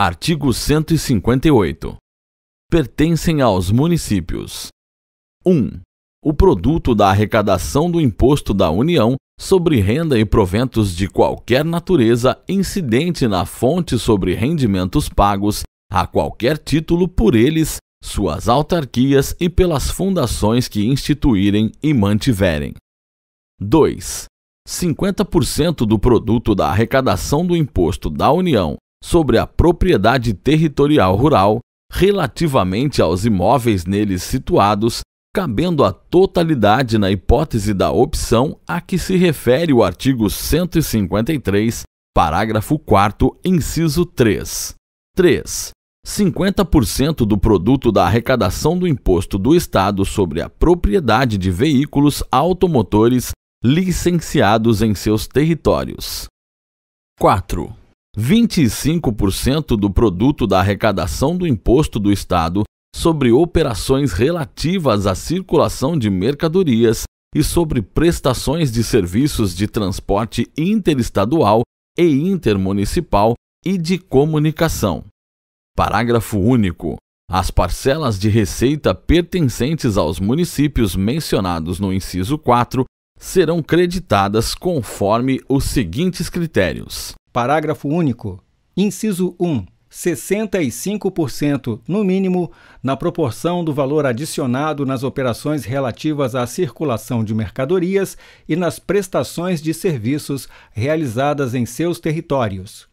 Artigo 158. Pertencem aos municípios. 1. O produto da arrecadação do imposto da União sobre renda e proventos de qualquer natureza incidente na fonte sobre rendimentos pagos a qualquer título por eles, suas autarquias e pelas fundações que instituírem e mantiverem. 2. 50% do produto da arrecadação do imposto da União sobre a propriedade territorial rural relativamente aos imóveis neles situados, cabendo a totalidade na hipótese da opção a que se refere o artigo 153, parágrafo 4, inciso 3. 3. 50% do produto da arrecadação do imposto do Estado sobre a propriedade de veículos automotores licenciados em seus territórios. 4. 25% do produto da arrecadação do imposto do Estado sobre operações relativas à circulação de mercadorias e sobre prestações de serviços de transporte interestadual e intermunicipal e de comunicação. Parágrafo único. As parcelas de receita pertencentes aos municípios mencionados no inciso 4 serão creditadas conforme os seguintes critérios: Parágrafo único. Inciso 1. 65%, no mínimo, na proporção do valor adicionado nas operações relativas à circulação de mercadorias e nas prestações de serviços realizadas em seus territórios.